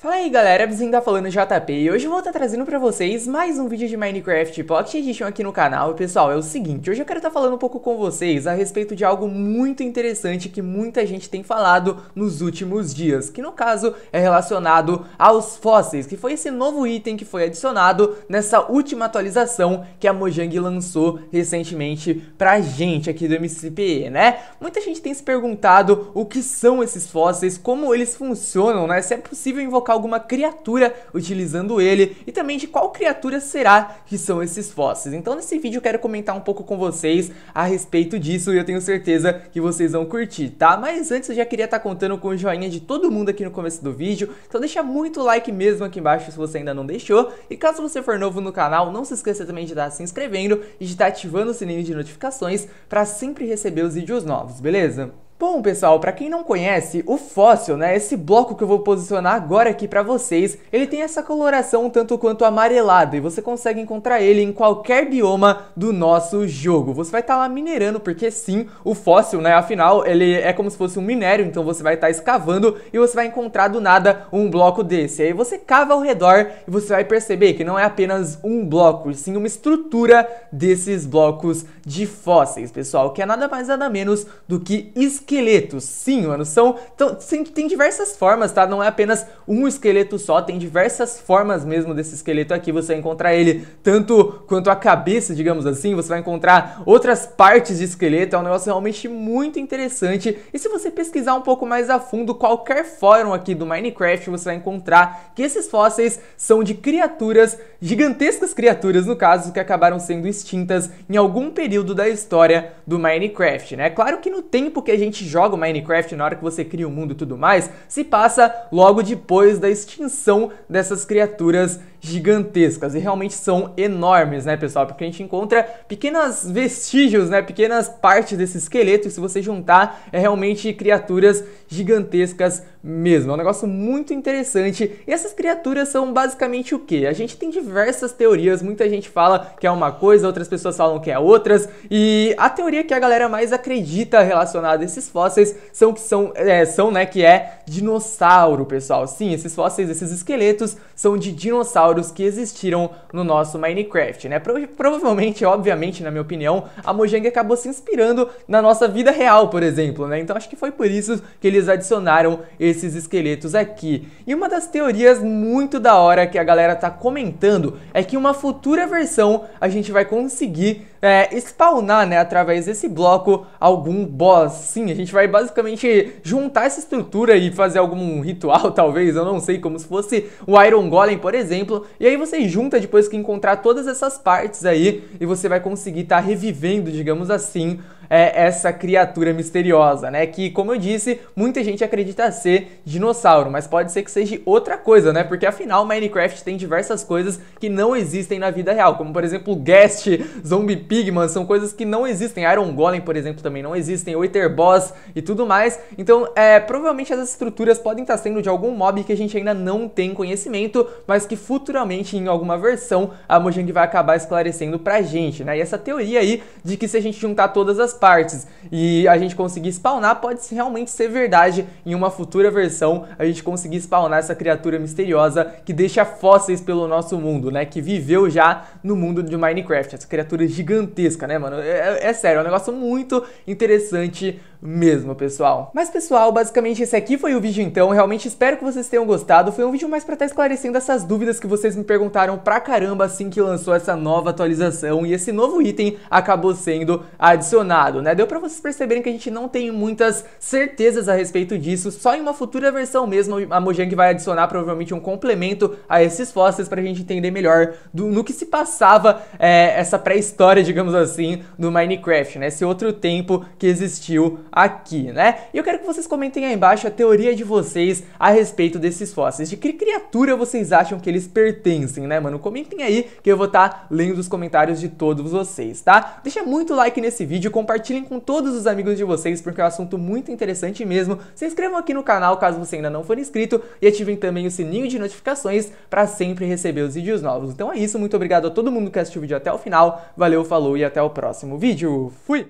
Fala aí galera, vizinho tá falando JP e hoje eu vou estar tá trazendo pra vocês mais um vídeo de Minecraft Pocket Edition aqui no canal. E pessoal, é o seguinte, hoje eu quero estar tá falando um pouco com vocês a respeito de algo muito interessante que muita gente tem falado nos últimos dias, que no caso é relacionado aos fósseis, que foi esse novo item que foi adicionado nessa última atualização que a Mojang lançou recentemente pra gente aqui do MCPE, né? Muita gente tem se perguntado o que são esses fósseis, como eles funcionam, né? Se é possível invocar invocar alguma criatura utilizando ele e também de qual criatura será que são esses fósseis. Então nesse vídeo eu quero comentar um pouco com vocês a respeito disso e eu tenho certeza que vocês vão curtir, tá? Mas antes eu já queria estar tá contando com o joinha de todo mundo aqui no começo do vídeo, então deixa muito like mesmo aqui embaixo se você ainda não deixou e caso você for novo no canal, não se esqueça também de estar se inscrevendo e de estar ativando o sininho de notificações para sempre receber os vídeos novos, beleza? Bom, pessoal, para quem não conhece, o fóssil, né, esse bloco que eu vou posicionar agora aqui para vocês, ele tem essa coloração tanto quanto amarelada e você consegue encontrar ele em qualquer bioma do nosso jogo. Você vai estar tá lá minerando, porque sim, o fóssil, né, afinal, ele é como se fosse um minério, então você vai estar tá escavando e você vai encontrar do nada um bloco desse. Aí você cava ao redor e você vai perceber que não é apenas um bloco, e sim uma estrutura desses blocos de fósseis, pessoal, que é nada mais nada menos do que escavando esqueletos. Sim, mano, são. Tão, tem, diversas formas, tá? Não é apenas um esqueleto só, tem diversas formas mesmo desse esqueleto aqui. Você vai encontrar ele tanto quanto a cabeça, digamos assim, você vai encontrar outras partes de esqueleto. É um negócio realmente muito interessante. E se você pesquisar um pouco mais a fundo, qualquer fórum aqui do Minecraft, você vai encontrar que esses fósseis são de criaturas, gigantescas criaturas, no caso, que acabaram sendo extintas em algum período da história do Minecraft, né? Claro que no tempo que a gente gente joga o Minecraft na hora que você cria o um mundo e tudo mais, se passa logo depois da extinção dessas criaturas gigantescas e realmente são enormes, né, pessoal? Porque a gente encontra pequenas vestígios, né, pequenas partes desse esqueleto e se você juntar é realmente criaturas gigantescas mesmo. É um negócio muito interessante. E essas criaturas são basicamente o que? A gente tem diversas teorias, muita gente fala que é uma coisa, outras pessoas falam que é outras, e a teoria que a galera mais acredita relacionada a esses fósseis são que são, é, são né, que é dinossauro, pessoal. Sim, esses fósseis, esses esqueletos são de dinossauro dinossauros que existiram no nosso Minecraft, né? Pro provavelmente, obviamente, na minha opinião, a Mojang acabou se inspirando na nossa vida real, por exemplo, né? Então acho que foi por isso que eles adicionaram esses esqueletos aqui. E uma das teorias muito da hora que a galera tá comentando é que uma futura versão a gente vai conseguir é, spawnar, né, através desse bloco, algum boss. Sim, a gente vai basicamente juntar essa estrutura e fazer algum ritual, talvez, eu não sei, como se fosse o Iron Golem, por exemplo. E aí você junta depois que encontrar todas essas partes aí e você vai conseguir estar tá revivendo, digamos assim, é, essa criatura misteriosa, né? Que, como eu disse, muita gente acredita ser dinossauro, mas pode ser que seja outra coisa, né? Porque afinal, Minecraft tem diversas coisas que não existem na vida real, como por exemplo, Guest, Zombie Pigman, são coisas que não existem. Iron Golem, por exemplo, também não existem, Wither Boss e tudo mais. Então, é, provavelmente essas estruturas podem estar sendo de algum mob que a gente ainda não tem conhecimento, mas que futuramente em alguma versão a Mojang vai acabar esclarecendo pra gente, né? E essa teoria aí de que se a gente juntar todas as partes e a gente conseguir spawnar, pode realmente ser verdade em uma futura versão a gente conseguir spawnar essa criatura misteriosa que deixa fósseis pelo nosso mundo, né? Que viveu já no mundo de Minecraft. Essa criatura gigantesca, né, mano? É, é, é sério, é um negócio muito interessante mesmo, pessoal. Mas, pessoal, basicamente esse aqui foi o vídeo então. Realmente espero que vocês tenham gostado. Foi um vídeo mais pra estar tá esclarecendo essas dúvidas que vocês me perguntaram pra caramba assim que lançou essa nova atualização e esse novo item acabou sendo adicionado né? Deu para vocês perceberem que a gente não tem muitas certezas a respeito disso, só em uma futura versão mesmo a Mojang vai adicionar provavelmente um complemento a esses fósseis para a gente entender melhor do, no que se passava é, essa pré-história, digamos assim, do Minecraft, né? Esse outro tempo que existiu aqui, né? E eu quero que vocês comentem aí embaixo a teoria de vocês a respeito desses fósseis, de que criatura vocês acham que eles pertencem, né, mano? Comentem aí que eu vou estar tá lendo os comentários de todos vocês, tá? Deixa muito like nesse vídeo, compartilha compartilhem com todos os amigos de vocês, porque é um assunto muito interessante mesmo. Se inscrevam aqui no canal caso você ainda não for inscrito e ativem também o sininho de notificações para sempre receber os vídeos novos. Então é isso, muito obrigado a todo mundo que assistiu o vídeo até o final. Valeu, falou e até o próximo vídeo. Fui!